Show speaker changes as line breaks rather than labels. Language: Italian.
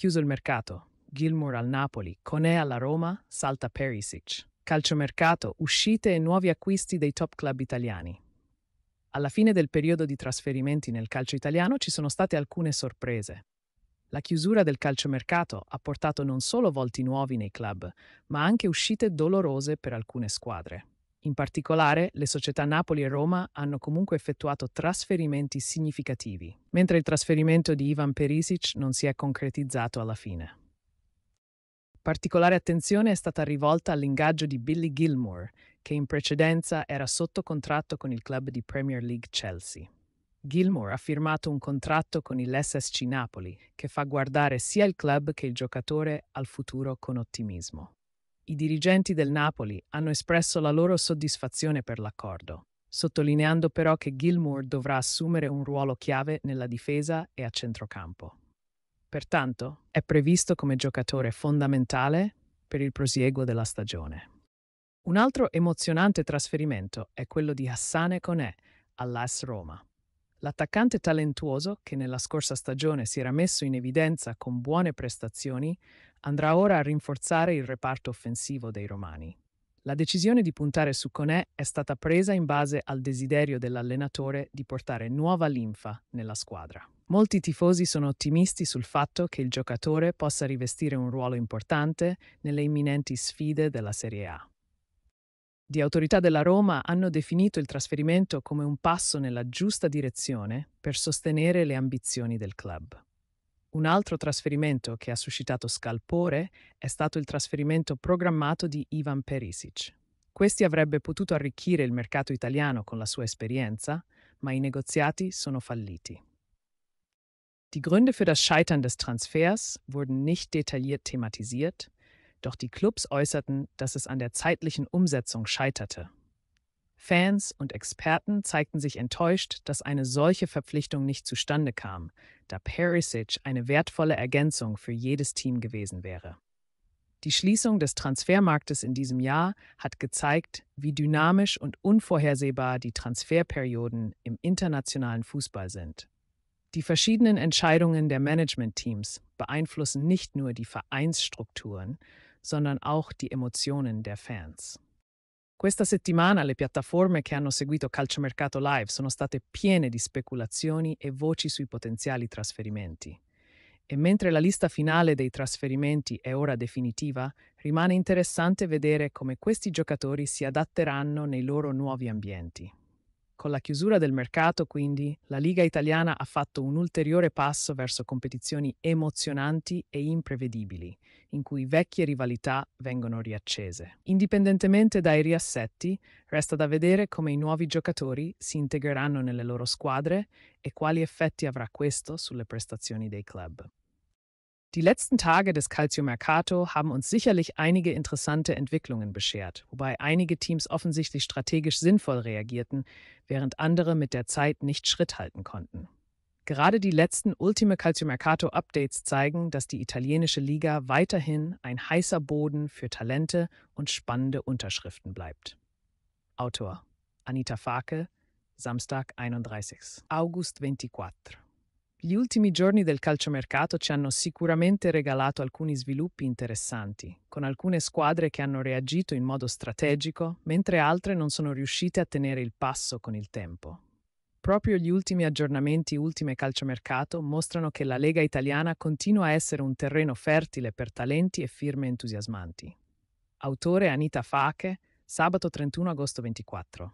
Chiuso il mercato, Gilmour al Napoli, Conè alla Roma, salta Perisic. Calciomercato, uscite e nuovi acquisti dei top club italiani. Alla fine del periodo di trasferimenti nel calcio italiano ci sono state alcune sorprese. La chiusura del calciomercato ha portato non solo volti nuovi nei club, ma anche uscite dolorose per alcune squadre. In particolare, le società Napoli e Roma hanno comunque effettuato trasferimenti significativi, mentre il trasferimento di Ivan Perisic non si è concretizzato alla fine. Particolare attenzione è stata rivolta all'ingaggio di Billy Gilmour, che in precedenza era sotto contratto con il club di Premier League Chelsea. Gilmour ha firmato un contratto con il SSC Napoli che fa guardare sia il club che il giocatore al futuro con ottimismo i dirigenti del Napoli hanno espresso la loro soddisfazione per l'accordo, sottolineando però che Gilmour dovrà assumere un ruolo chiave nella difesa e a centrocampo. Pertanto, è previsto come giocatore fondamentale per il prosieguo della stagione. Un altro emozionante trasferimento è quello di Hassane Conè all'AS Roma. L'attaccante talentuoso, che nella scorsa stagione si era messo in evidenza con buone prestazioni, andrà ora a rinforzare il reparto offensivo dei romani. La decisione di puntare su Conè è stata presa in base al desiderio dell'allenatore di portare nuova linfa nella squadra. Molti tifosi sono ottimisti sul fatto che il giocatore possa rivestire un ruolo importante nelle imminenti sfide della Serie A di autorità della Roma hanno definito il trasferimento come un passo nella giusta direzione per sostenere le ambizioni del club. Un altro trasferimento che ha suscitato scalpore è stato il trasferimento programmato di Ivan Perisic. Questi avrebbe potuto arricchire il mercato italiano con la sua esperienza, ma i negoziati sono falliti. Die Gründe für das Scheitern des Transfers wurden nicht detailliert thematisiert, Doch die Clubs äußerten, dass es an der zeitlichen Umsetzung scheiterte. Fans und Experten zeigten sich enttäuscht, dass eine solche Verpflichtung nicht zustande kam, da Perisic eine wertvolle Ergänzung für jedes Team gewesen wäre. Die Schließung des Transfermarktes in diesem Jahr hat gezeigt, wie dynamisch und unvorhersehbar die Transferperioden im internationalen Fußball sind. Die verschiedenen Entscheidungen der Managementteams beeinflussen nicht nur die Vereinsstrukturen, sondern auch die Emotionen der Fans. Questa settimana le piattaforme che hanno seguito Calciomercato Live sono state piene di speculazioni e voci sui potenziali trasferimenti. E mentre la lista finale dei trasferimenti è ora definitiva, rimane interessante vedere come questi giocatori si adatteranno nei loro nuovi ambienti. Con la chiusura del mercato, quindi, la Liga italiana ha fatto un ulteriore passo verso competizioni emozionanti e imprevedibili, in cui vecchie rivalità vengono riaccese. Indipendentemente dai riassetti, resta da vedere come i nuovi giocatori si integreranno nelle loro squadre e quali effetti avrà questo sulle prestazioni dei club. Die letzten Tage des Calcio Mercato haben uns sicherlich einige interessante Entwicklungen beschert, wobei einige Teams offensichtlich strategisch sinnvoll reagierten, während andere mit der Zeit nicht Schritt halten konnten. Gerade die letzten Ultime Calcio Mercato Updates zeigen, dass die italienische Liga weiterhin ein heißer Boden für Talente und spannende Unterschriften bleibt. Autor Anita Fake, Samstag 31. August 24. Gli ultimi giorni del calciomercato ci hanno sicuramente regalato alcuni sviluppi interessanti, con alcune squadre che hanno reagito in modo strategico, mentre altre non sono riuscite a tenere il passo con il tempo. Proprio gli ultimi aggiornamenti ultime calciomercato mostrano che la Lega italiana continua a essere un terreno fertile per talenti e firme entusiasmanti. Autore Anita Fache, sabato 31 agosto 24.